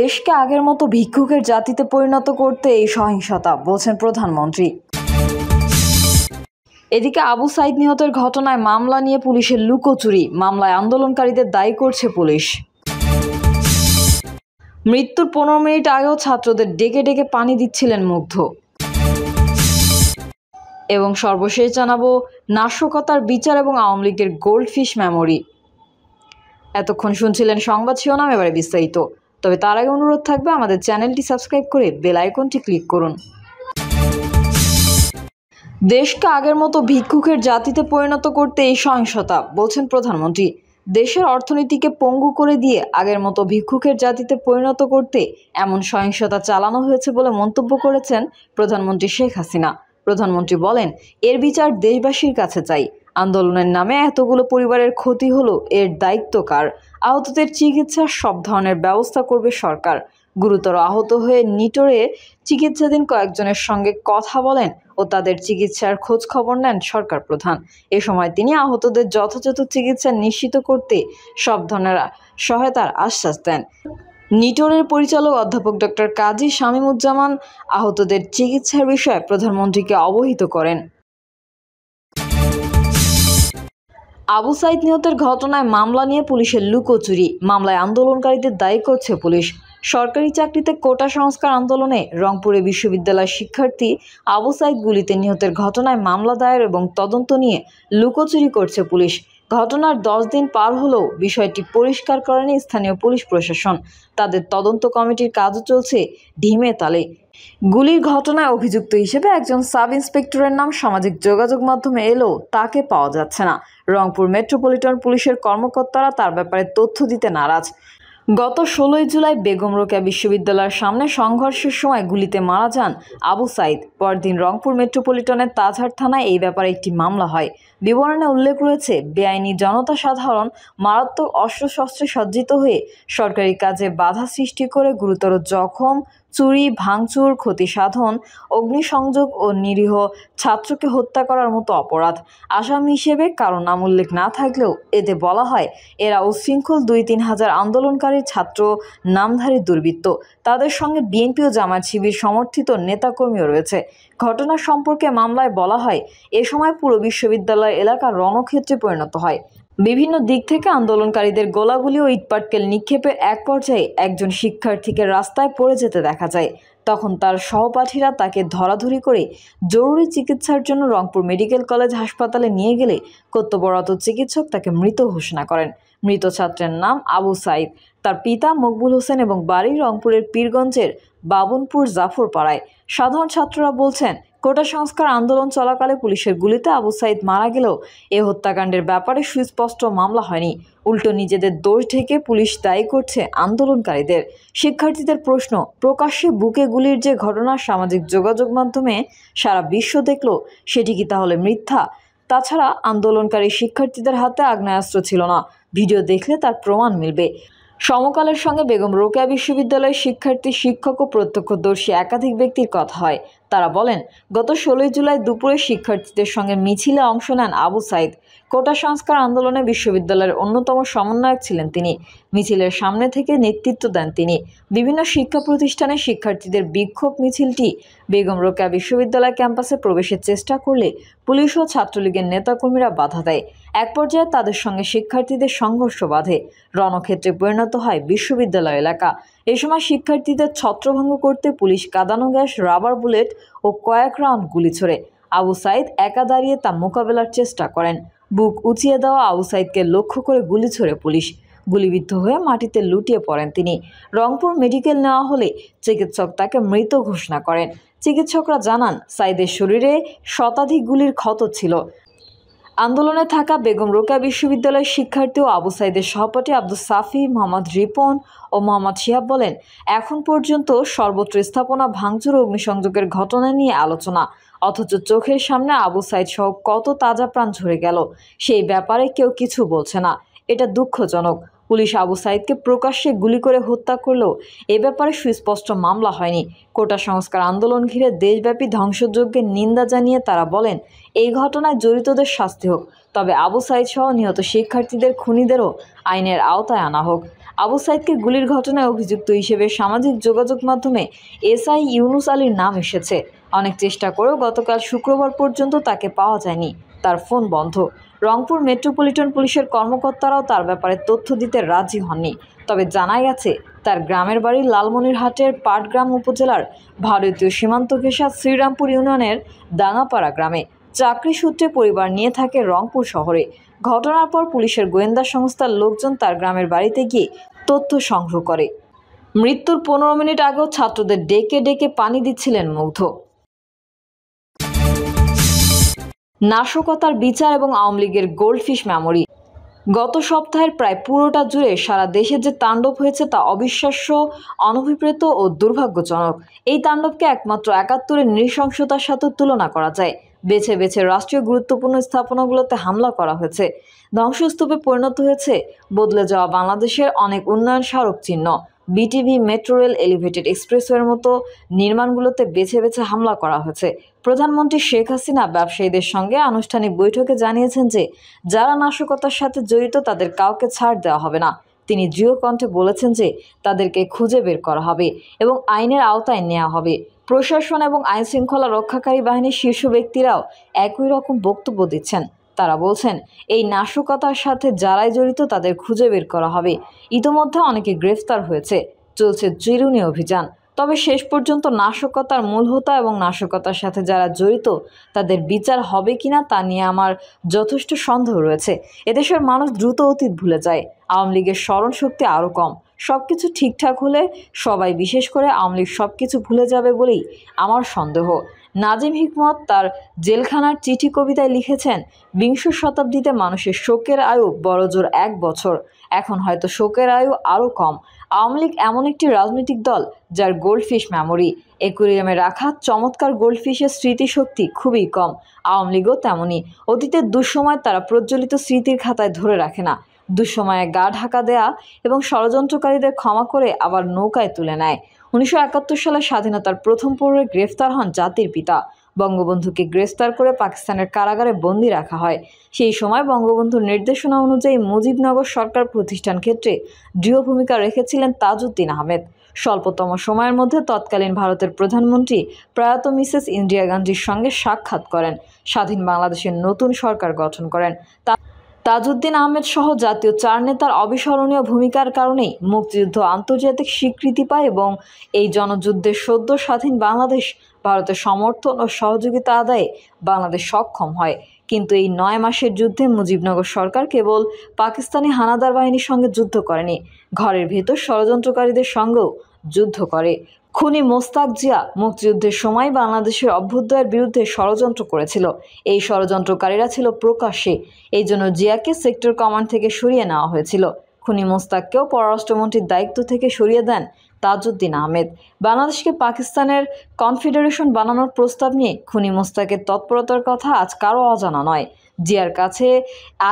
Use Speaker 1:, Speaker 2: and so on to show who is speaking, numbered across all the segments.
Speaker 1: দেশকে আগের মতো ভিক্ষুকের জাতিতে পরিণত করতে এই সহিংসতা বলছেন প্রধানমন্ত্রী এদিকে আবু সাইদ নিহতের ঘটনায় মামলা নিয়ে পুলিশের লুকোচুরি মামলায় আন্দোলনকারীদের দায়ী করছে পুলিশ মৃত্যুর পনেরো মিনিট আগেও ছাত্রদের ডেকে ডেকে পানি দিচ্ছিলেন মুগ্ধ এবং সর্বশেষ জানাবো নাশকতার বিচার এবং আওয়ামী লীগের গোল্ডফিশ মেমোরি এতক্ষণ শুনছিলেন সংবাদ শিরোনাম এবারে বিস্তারিত তবে তার আগে অনুরোধ থাকবে আমাদের চ্যানেলটি সাবস্ক্রাইব করে বেল আইকনটি ক্লিক করুন দেশকে আগের মতো ভিক্ষুকের জাতিতে পরিণত করতে এই সহিংসতা বলছেন প্রধানমন্ত্রী দেশের অর্থনীতিকে পঙ্গু করে দিয়ে আগের মতো ভিক্ষুকের জাতিতে পরিণত করতে এমন সহিংসতা চালানো হয়েছে বলে মন্তব্য করেছেন প্রধানমন্ত্রী শেখ হাসিনা প্রধানমন্ত্রী বলেন এর বিচার দেশবাসীর কাছে চাই আন্দোলনের নামে এতগুলো পরিবারের ক্ষতি হলো এর দায়িত্ব কার আহতদের চিকিৎসার সব ধরনের ব্যবস্থা করবে সরকার গুরুতর আহত হয়ে নিটোরে চিকিৎসাধীন কয়েকজনের সঙ্গে কথা বলেন ও তাদের চিকিৎসার খোঁজ খবর নেন সরকার প্রধান এ সময় তিনি আহতদের যথাযথ চিকিৎসা নিশ্চিত করতে সব ধরনের সহায়তার আশ্বাস দেন নিটোরের পরিচালক অধ্যাপক ডক্টর কাজী শামীমুজ্জামান আহতদের চিকিৎসার বিষয়ে প্রধানমন্ত্রীকে অবহিত করেন আবু সাইদ নিহতের ঘটনায় মামলা নিয়ে পুলিশের লুকোচুরি মামলায় আন্দোলনকারীদের দায়ী করছে পুলিশ সরকারি চাকরিতে কোটা সংস্কার আন্দোলনে রংপুরে বিশ্ববিদ্যালয়ের শিক্ষার্থী আবু সাইদ গুলিতে নিহতের ঘটনায় মামলা দায়ের এবং তদন্ত নিয়ে লুকোচুরি করছে পুলিশ ঘটনার দশ দিন পার হলেও বিষয়টি পরিষ্কার করেনি স্থানীয় পুলিশ প্রশাসন তাদের তদন্ত কমিটির কাজও চলছে ঢিমে তালে গুলির ঘটনায় অভিযুক্ত হিসেবে একজন সাব ইন্সপেক্টরের নাম সামাজিক যোগাযোগ মাধ্যমে এলেও তাকে পাওয়া যাচ্ছে না রংপুর মেট্রোপলিটন পুলিশের কর্মকর্তারা তার ব্যাপারে তথ্য দিতে নারাজ গত ষোলোই জুলাই বেগম রোকেয়া বিশ্ববিদ্যালয়ের সামনে সংঘর্ষের সময় গুলিতে মারা যান আবু সাইদ পরদিন রংপুর মেট্রোপলিটনের তাজহার থানায় এই ব্যাপারে একটি মামলা হয় বিবরণে উল্লেখ রয়েছে বেআইনি জনতা সাধারণ মারাত্মক অস্ত্রশস্ত্রে সজ্জিত হয়ে সরকারি কাজে বাধা সৃষ্টি করে গুরুতর জখম চুরি ভাঙচুর ক্ষতিসাধন অগ্নিসংযোগ ও নিরীহ ছাত্রকে হত্যা করার মতো অপরাধ আসামি হিসেবে কারো নাম উল্লেখ না থাকলেও এতে বলা হয় এরা উচ্ছৃঙ্খল দুই তিন হাজার আন্দোলনকারী ছাত্র নামধারী দুর্বৃত্ত তাদের সঙ্গে বিএনপি ও জামায়াত শিবির সমর্থিত নেতাকর্মীও রয়েছে ঘটনা সম্পর্কে মামলায় বলা হয় এ সময় পুরো বিশ্ববিদ্যালয় এলাকা রণক্ষেত্রে পরিণত হয় বিভিন্ন দিক থেকে আন্দোলনকারীদের গোলাগুলি ও ইটপাটকেল নিক্ষেপের এক পর্যায়ে একজন শিক্ষার্থীকে রাস্তায় পড়ে যেতে দেখা যায় তখন তার সহপাঠীরা তাকে ধরাধরি করে জরুরি চিকিৎসার জন্য রংপুর মেডিকেল কলেজ হাসপাতালে নিয়ে গেলে কর্তব্যরত চিকিৎসক তাকে মৃত ঘোষণা করেন মৃত ছাত্রের নাম আবু সাইদ তার পিতা মকবুল হোসেন এবং বাড়ি রংপুরের পীরগঞ্জের বাবনপুর জাফরপাড়ায় সাধারণ ছাত্ররা বলছেন কোটা সংস্কার আন্দোলন চলাকালে পুলিশের গুলিতে আবু সাইদ মারা গেলেও এ হত্যাকাণ্ডের ব্যাপারে সুস্পষ্ট মামলা হয়নি উল্টো নিজেদের দোষ ঢেকে পুলিশ দায়ী করছে আন্দোলনকারীদের শিক্ষার্থীদের প্রশ্ন প্রকাশ্যে বুকে গুলির যে ঘটনা সামাজিক যোগাযোগ মাধ্যমে সারা বিশ্ব দেখল সেটি কি তাহলে মিথ্যা তাছাড়া আন্দোলনকারী শিক্ষার্থীদের হাতে আগ্নেয়াস্ত্র ছিল না ভিডিও দেখলে তার প্রমাণ মিলবে সমকালের সঙ্গে বেগম রোকেয়া বিশ্ববিদ্যালয়ের শিক্ষার্থী শিক্ষক ও প্রত্যক্ষদর্শী একাধিক ব্যক্তির কথা হয় তারা বলেন গত ষোলোই জুলাই দুপুরে শিক্ষার্থীদের সঙ্গে মিছিলে অংশ নেন আবু সাইদ কোটা সংস্কার আন্দোলনে বিশ্ববিদ্যালয়ের অন্যতম সমন্বয়ক ছিলেন তিনি মিছিলের সামনে থেকে নেতৃত্ব দেন তিনি বিভিন্ন শিক্ষা প্রতিষ্ঠানে শিক্ষার্থীদের বিক্ষোভ মিছিলটি বেগম রোকেয়া বিশ্ববিদ্যালয় ক্যাম্পাসে প্রবেশের চেষ্টা করলে পুলিশ ও ছাত্রলীগের নেতাকর্মীরা বাধা দেয় এক পর্যায়ে তাদের সঙ্গে শিক্ষার্থীদের সংঘর্ষ বাধে রণক্ষেত্রে পরিণত হয় বিশ্ববিদ্যালয় এলাকা এ সময় শিক্ষার্থীদের ছত্রভঙ্গ করতে পুলিশ কাদানো গ্যাস রাবার বুলেট ও কয়েক রাউন্ড গুলি ছোড়ে আবু সাইদ একা দাঁড়িয়ে তা মোকাবেলার চেষ্টা করেন বুক উঁচিয়ে দেওয়া আউসাইদকে লক্ষ্য করে গুলি ছোড়ে পুলিশ গুলিবিদ্ধ হয়ে মাটিতে লুটিয়ে পড়েন তিনি রংপুর মেডিকেল নেওয়া হলে চিকিৎসক তাকে মৃত ঘোষণা করেন চিকিৎসকরা জানান সাইদের শরীরে শতাধিক গুলির ক্ষত ছিল আন্দোলনে থাকা বেগম রোকেয়া বিশ্ববিদ্যালয়ের শিক্ষার্থী ও আবু সাইদের সহপাঠী আব্দুল সাফি মোহাম্মদ রিপন ও মোহাম্মদ শিহাব বলেন এখন পর্যন্ত সর্বত্র স্থাপনা ভাঙচুর অগ্নিসংযোগের ঘটনা নিয়ে আলোচনা অথচ চোখের সামনে আবু সাইদ সহ কত তাজা প্রাণ ঝরে গেল সেই ব্যাপারে কেউ কিছু বলছে না এটা দুঃখজনক পুলিশ আবু সাইদকে প্রকাশ্যে গুলি করে হত্যা করলেও এ ব্যাপারে সুস্পষ্ট মামলা হয়নি কোটা সংস্কার আন্দোলন ঘিরে দেশব্যাপী ধ্বংসযজ্ঞের নিন্দা জানিয়ে তারা বলেন এই ঘটনায় জড়িতদের শাস্তি হোক তবে আবু সাইদ সহ নিহত শিক্ষার্থীদের খুনিদেরও আইনের আওতায় আনা হোক আবু সাইদকে গুলির ঘটনায় অভিযুক্ত হিসেবে সামাজিক যোগাযোগ মাধ্যমে এসআই ইউনুস আলীর নাম এসেছে অনেক চেষ্টা করেও গতকাল শুক্রবার পর্যন্ত তাকে পাওয়া যায়নি তার ফোন বন্ধ রংপুর মেট্রোপলিটন পুলিশের কর্মকর্তারাও তার ব্যাপারে তথ্য দিতে রাজি হননি তবে জানা গেছে তার গ্রামের বাড়ি লালমনিরহাটের পাটগ্রাম উপজেলার ভারতীয় সীমান্ত ঘেষা শ্রীরামপুর ইউনিয়নের দাঙ্গাপাড়া গ্রামে চাকরি সূত্রে পরিবার নিয়ে থাকে রংপুর শহরে ঘটনার পর পুলিশের গোয়েন্দা সংস্থার লোকজন তার গ্রামের বাড়িতে গিয়ে তথ্য সংগ্রহ করে মৃত্যুর পনেরো মিনিট আগেও ছাত্রদের ডেকে ডেকে পানি দিচ্ছিলেন মুগ্ধ নাশকতার বিচার এবং আওয়ামী লীগের গোল্ডফিশ মেমোরি গত সপ্তাহের প্রায় পুরোটা জুড়ে সারা দেশে যে তাণ্ডব হয়েছে তা অবিশ্বাস্য অনভিপ্রেত ও দুর্ভাগ্যজনক এই তাণ্ডবকে একমাত্র একাত্তরের নৃশংসতার সাথে তুলনা করা যায় বেছে বেছে রাষ্ট্রীয় গুরুত্বপূর্ণ স্থাপনাগুলোতে হামলা করা হয়েছে ধ্বংসস্তূপে পরিণত হয়েছে বদলে যাওয়া বাংলাদেশের অনেক উন্নয়ন স্মারক চিহ্ন বিটিভি মেট্রো রেল এলিভেটেড এক্সপ্রেসওয়ের মতো নির্মাণগুলোতে বেছে বেছে হামলা করা হয়েছে প্রধানমন্ত্রী শেখ হাসিনা ব্যবসায়ীদের সঙ্গে আনুষ্ঠানিক বৈঠকে জানিয়েছেন যে যারা নাশকতার সাথে জড়িত তাদের কাউকে ছাড় দেওয়া হবে না তিনি জিও কণ্ঠে বলেছেন যে তাদেরকে খুঁজে বের করা হবে এবং আইনের আওতায় নেওয়া হবে প্রশাসন এবং আইন শৃঙ্খলা রক্ষাকারী বাহিনীর শীর্ষ ব্যক্তিরাও একই রকম বক্তব্য দিচ্ছেন তারা বলছেন এই নাশকতার সাথে যারাই জড়িত তাদের খুঁজে বের করা হবে ইতোমধ্যে অনেকে গ্রেফতার হয়েছে চলছে জিরুনি অভিযান তবে শেষ পর্যন্ত নাশকতার মূল এবং নাশকতার সাথে যারা জড়িত তাদের বিচার হবে কিনা তা নিয়ে আমার যথেষ্ট সন্দেহ রয়েছে এদেশের মানুষ দ্রুত অতীত ভুলে যায় আওয়ামী লীগের স্মরণশক্তি আরও কম সব কিছু ঠিকঠাক হলে সবাই বিশেষ করে আওয়ামী সব কিছু ভুলে যাবে বলেই আমার সন্দেহ নাজিম হিকমত তার জেলখানার চিঠি কবিতায় লিখেছেন বিংশ শতাব্দীতে মানুষের শোকের আয়ু বড়জোর এক বছর এখন হয়তো শোকের আয়ু আরও কম আওয়ামী লীগ এমন একটি রাজনৈতিক দল যার গোল্ডফিশ মেমোরি একুরিয়ামে রাখা চমৎকার গোল্ডফিশের স্মৃতিশক্তি খুবই কম আওয়ামী লীগও তেমনই অতীতের দুঃসময় তারা প্রজ্বলিত স্মৃতির খাতায় ধরে রাখে না দুঃসময়ে গা ঢাকা দেয়া এবং ষড়যন্ত্রকারীদের ক্ষমা করে আবার নৌকায় তুলে নেয় উনিশশো একাত্তর সালে স্বাধীনতার প্রথম পর্বে গ্রেফতার হন জাতির পিতা বঙ্গবন্ধুকে গ্রেফতার করে পাকিস্তানের কারাগারে বন্দি রাখা হয় সেই সময় বঙ্গবন্ধুর নির্দেশনা অনুযায়ী মুজিবনগর সরকার প্রতিষ্ঠান ক্ষেত্রে দৃঢ় ভূমিকা রেখেছিলেন তাজউদ্দিন আহমেদ স্বল্পতম সময়ের মধ্যে তৎকালীন ভারতের প্রধানমন্ত্রী প্রয়াত মিসেস ইন্দিরা গান্ধীর সঙ্গে সাক্ষাৎ করেন স্বাধীন বাংলাদেশের নতুন সরকার গঠন করেন তা তাজউদ্দিন আহমেদ সহ জাতীয় চার নেতার অবিস্মরণীয় ভূমিকার কারণেই মুক্তিযুদ্ধ আন্তর্জাতিক স্বীকৃতি পায় এবং এই জনযুদ্ধের সদ্য স্বাধীন বাংলাদেশ ভারতের সমর্থন ও সহযোগিতা আদায়ে বাংলাদেশ সক্ষম হয় কিন্তু এই নয় মাসের যুদ্ধে মুজিবনগর সরকার কেবল পাকিস্তানি হানাদার বাহিনীর সঙ্গে যুদ্ধ করেনি ঘরের ভেতর ষড়যন্ত্রকারীদের সঙ্গেও যুদ্ধ করে খুনি মোস্তাক জিয়া মুক্তিযুদ্ধের সময় বাংলাদেশের অভ্যুদয়ের বিরুদ্ধে ষড়যন্ত্র করেছিল এই ষড়যন্ত্রকারীরা ছিল প্রকাশ্যে এই জন্য জিয়াকে সেক্টর কমান্ড থেকে সরিয়ে নেওয়া হয়েছিল খুনি মোস্তাককেও পররাষ্ট্রমন্ত্রীর দায়িত্ব থেকে সরিয়ে দেন তাজউদ্দিন আহমেদ বাংলাদেশকে পাকিস্তানের কনফেডারেশন বানানোর প্রস্তাব নিয়ে খুনি মোস্তাকের তৎপরতার কথা আজ কারও অজানা নয় জিয়ার কাছে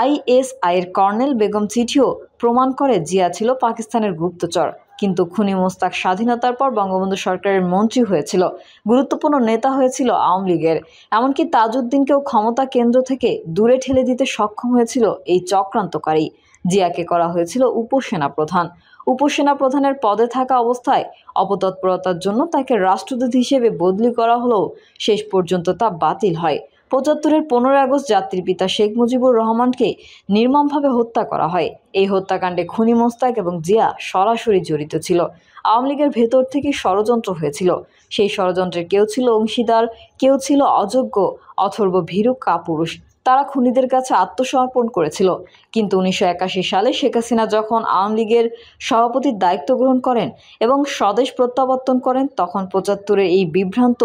Speaker 1: আইএসআইয়ের কর্নেল বেগম চিঠিও প্রমাণ করে জিয়া ছিল পাকিস্তানের গুপ্তচর কিন্তু খুনি মোস্তাক স্বাধীনতার পর বঙ্গবন্ধু সরকারের মন্ত্রী হয়েছিল গুরুত্বপূর্ণ নেতা হয়েছিল আওয়ামী লীগের এমনকি তাজউদ্দিনকেও ক্ষমতা কেন্দ্র থেকে দূরে ঠেলে দিতে সক্ষম হয়েছিল এই চক্রান্তকারী জিয়াকে করা হয়েছিল উপসেনা প্রধান উপসেনা প্রধানের পদে থাকা অবস্থায় অপতৎপরতার জন্য তাকে রাষ্ট্রদূত হিসেবে বদলি করা হলেও শেষ পর্যন্ত তা বাতিল হয় পঁচাত্তরের পনেরোই আগস্ট যাত্রীর পিতা শেখ মুজিবুর রহমানকে নির্মমভাবে হত্যা করা হয় এই হত্যাকাণ্ডে খুনি মোস্তাক এবং জিয়া সরাসরি জড়িত ছিল আওয়ামী লীগের ভেতর থেকে ষড়যন্ত্র হয়েছিল সেই ষড়যন্ত্রের কেউ ছিল অংশীদার কেউ ছিল অযোগ্য অথর্ব ভীরু কাপুরুষ তারা খুনিদের কাছে আত্মসমর্পণ করেছিল কিন্তু উনিশশো সালে শেখ হাসিনা যখন আওয়ামী লীগের সভাপতির দায়িত্ব গ্রহণ করেন এবং স্বদেশ প্রত্যাবর্তন করেন তখন পঁচাত্তরের এই বিভ্রান্ত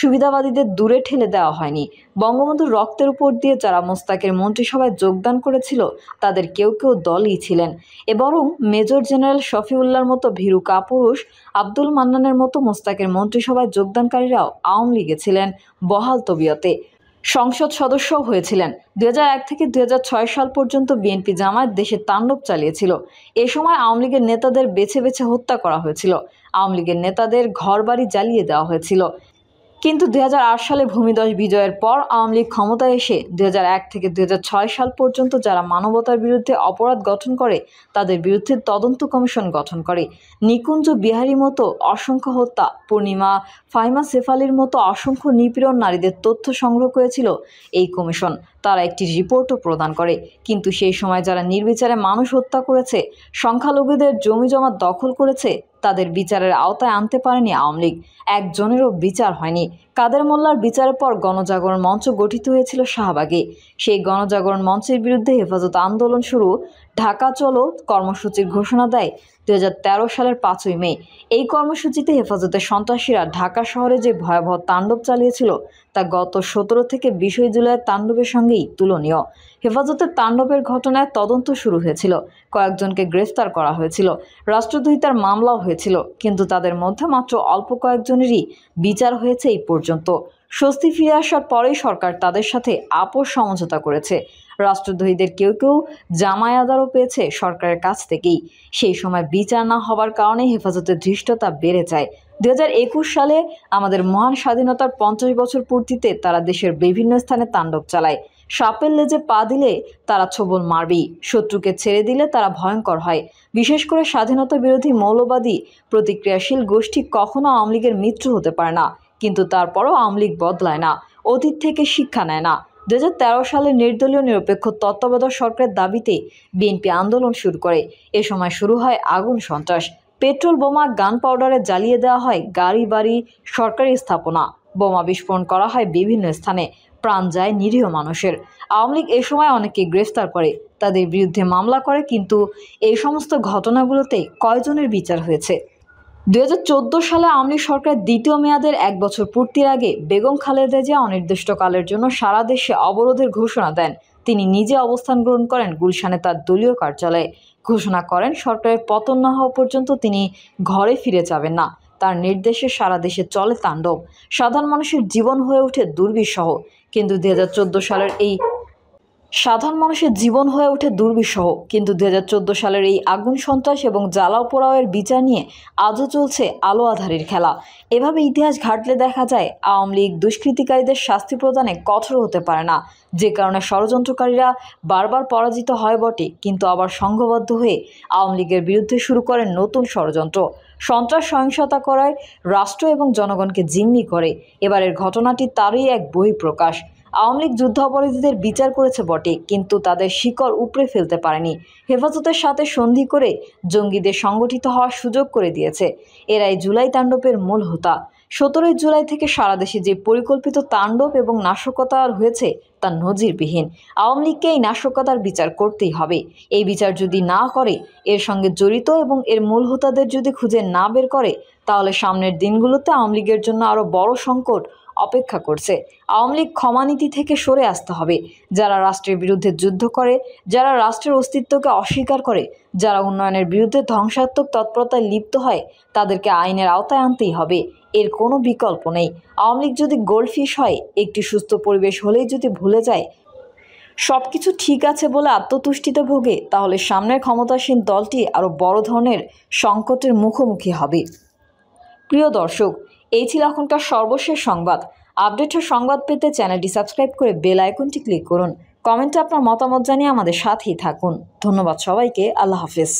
Speaker 1: সুবিধাবাদীদের দূরে ঠেলে দেওয়া হয়নি বঙ্গবন্ধুর রক্তের উপর দিয়ে যারা মোস্তাকের মন্ত্রিসভায় যোগদান করেছিল তাদের কেউ কেউ দলই ছিলেন এবং মেজর জেনারেল শফিউল্লার মতো ভীরু কাপুরুষ আব্দুল মান্নানের মতো মোস্তাকের মন্ত্রিসভায় যোগদানকারীরাও আওয়ামী লীগে ছিলেন বহাল তবিয়তে সংসদ সদস্যও হয়েছিলেন দু থেকে দু সাল পর্যন্ত বিএনপি জামায়াত দেশে তাণ্ডব চালিয়েছিল এ সময় আওয়ামী লীগের নেতাদের বেছে বেছে হত্যা করা হয়েছিল আওয়ামী লীগের নেতাদের ঘরবাড়ি জ্বালিয়ে দেওয়া হয়েছিল কিন্তু দু সালে ভূমিদস বিজয়ের পর আওয়ামী লীগ ক্ষমতায় এসে দু থেকে দু সাল পর্যন্ত যারা মানবতার বিরুদ্ধে অপরাধ গঠন করে তাদের বিরুদ্ধে তদন্ত কমিশন গঠন করে নিকুঞ্জ বিহারীর মতো অসংখ্য হত্যা পূর্ণিমা ফাইমা সেফালির মতো অসংখ্য নিপীড়ন নারীদের তথ্য সংগ্রহ করেছিল এই কমিশন তারা একটি রিপোর্টও প্রদান করে কিন্তু সেই সময় যারা নির্বিচারে মানুষ হত্যা করেছে সংখ্যালঘুদের জমি জমা দখল করেছে তাদের বিচারের আওতায় আনতে পারেনি আওয়ামী লীগ একজনেরও বিচার হয়নি কাদের মোল্লার বিচারের পর গণজাগরণ মঞ্চ গঠিত হয়েছিল শাহবাগে সেই গণজাগরণ মঞ্চের বিরুদ্ধে হেফাজত আন্দোলন শুরু ঢাকা চলো কর্মসূচির ঘোষণা দেয় দু সালের পাঁচই মে এই কর্মসূচিতে হেফাজতের সন্ত্রাসীরা ঢাকা শহরে যে ভয়াবহ তাণ্ডব চালিয়েছিল তা গত সতেরো থেকে বিশই জুলাইয়ের তাণ্ডবের সঙ্গেই তুলনীয় হেফাজতের তাণ্ডবের ঘটনায় তদন্ত শুরু হয়েছিল কয়েকজনকে গ্রেফতার করা হয়েছিল রাষ্ট্রদ্রোহিতার মামলাও হয়েছিল কিন্তু তাদের মধ্যে মাত্র অল্প কয়েকজনেরই বিচার হয়েছে এই পর্যন্ত পর্যন্ত স্বস্তি ফিরে আসার পরেই সরকার তাদের সাথে আপোষ সমঝোতা করেছে রাষ্ট্রদ্রোহীদের কেউ কেউ জামাই আদারও পেয়েছে সরকারের কাছ থেকেই সেই সময় বিচার না হওয়ার কারণে হেফাজতের ধৃষ্টতা বেড়ে যায় দু সালে আমাদের মহান স্বাধীনতার পঞ্চাশ বছর পূর্তিতে তারা দেশের বিভিন্ন স্থানে তাণ্ডব চালায় সাপের লেজে পা দিলে তারা ছবল মারবেই শত্রুকে ছেড়ে দিলে তারা ভয়ঙ্কর হয় বিশেষ করে স্বাধীনতা বিরোধী মৌলবাদী প্রতিক্রিয়াশীল গোষ্ঠী কখনো আওয়ামী লীগের মিত্র হতে পারে না কিন্তু তারপরও আওয়ামী লীগ বদলায় না অতীত থেকে শিক্ষা নেয় না দু হাজার সালে নির্দলীয় নিরপেক্ষ তত্ত্বাবধায়ক সরকারের দাবিতে বিএনপি আন্দোলন শুরু করে এ সময় শুরু হয় আগুন সন্ত্রাস পেট্রোল বোমা গান পাউডারে জ্বালিয়ে দেওয়া হয় গাড়ি বাড়ি সরকারি স্থাপনা বোমা বিস্ফোরণ করা হয় বিভিন্ন স্থানে প্রাণ যায় নিরীহ মানুষের আওয়ামী লীগ এ সময় অনেকে গ্রেফতার করে তাদের বিরুদ্ধে মামলা করে কিন্তু এই সমস্ত ঘটনাগুলোতে কয়জনের বিচার হয়েছে দু সালে আওয়ামী সরকার দ্বিতীয় মেয়াদের এক বছর পূর্তির আগে বেগম খালেদা জিয়া অনির্দিষ্টকালের জন্য সারা দেশে অবরোধের ঘোষণা দেন তিনি নিজে অবস্থান গ্রহণ করেন গুলশানে তার দলীয় কার্যালয়ে ঘোষণা করেন সরকারের পতন না হওয়া পর্যন্ত তিনি ঘরে ফিরে যাবেন না তার নির্দেশে সারা দেশে চলে তাণ্ডব সাধারণ মানুষের জীবন হয়ে ওঠে দুর্বিশহ কিন্তু দু সালের এই সাধারণ মানুষের জীবন হয়ে ওঠে দুর্বিষহ কিন্তু দু সালের এই আগুন সন্ত্রাস এবং জ্বালাও পোড়াওয়ের বিচার নিয়ে আজও চলছে আলো আধারের খেলা এভাবে ইতিহাস ঘাটলে দেখা যায় আওয়ামী লীগ দুষ্কৃতিকারীদের শাস্তি প্রদানে কঠোর হতে পারে না যে কারণে ষড়যন্ত্রকারীরা বারবার পরাজিত হয় বটে কিন্তু আবার সংঘবদ্ধ হয়ে আওয়ামী লীগের বিরুদ্ধে শুরু করেন নতুন ষড়যন্ত্র সন্ত্রাস সহিংসতা করায় রাষ্ট্র এবং জনগণকে জিম্মি করে এবারের ঘটনাটি তারই এক বহিঃপ্রকাশ আওয়ামী লীগ যুদ্ধ অপরাধীদের বিচার করেছে বটে কিন্তু তাদের শিকড় উপড়ে ফেলতে পারেনি হেফাজতের সাথে সন্ধি করে জঙ্গিদের সংগঠিত হওয়ার সুযোগ করে দিয়েছে এরাই জুলাই তাণ্ডবের মূল হোতা সতেরোই জুলাই থেকে সারা দেশে যে পরিকল্পিত তাণ্ডব এবং নাশকতা হয়েছে তা নজিরবিহীন আওয়ামী লীগকে এই নাশকতার বিচার করতেই হবে এই বিচার যদি না করে এর সঙ্গে জড়িত এবং এর মূল হোতাদের যদি খুঁজে না বের করে তাহলে সামনের দিনগুলোতে আওয়ামী লীগের জন্য আরও বড় সংকট অপেক্ষা করছে আওয়ামী লীগ ক্ষমানীতি থেকে সরে আসতে হবে যারা রাষ্ট্রের বিরুদ্ধে যুদ্ধ করে যারা রাষ্ট্রের অস্তিত্বকে অস্বীকার করে যারা উন্নয়নের বিরুদ্ধে ধ্বংসাত্মক তৎপরতায় লিপ্ত হয় তাদেরকে আইনের আওতায় আনতেই হবে এর কোনো বিকল্প নেই আওয়ামী লীগ যদি গোল্ডফিশ হয় একটি সুস্থ পরিবেশ হলেই যদি ভুলে যায় সব কিছু ঠিক আছে বলে আত্মতুষ্টিতে ভোগে তাহলে সামনের ক্ষমতাসীন দলটি আরও বড় ধরনের সংকটের মুখোমুখি হবে প্রিয় দর্শক এই ছিল এখনকার সর্বশেষ সংবাদ আপডেটের সংবাদ পেতে চ্যানেলটি সাবস্ক্রাইব করে বেল আইকনটি ক্লিক করুন কমেন্টে আপনার মতামত জানিয়ে আমাদের সাথেই থাকুন ধন্যবাদ সবাইকে আল্লাহ হাফিজ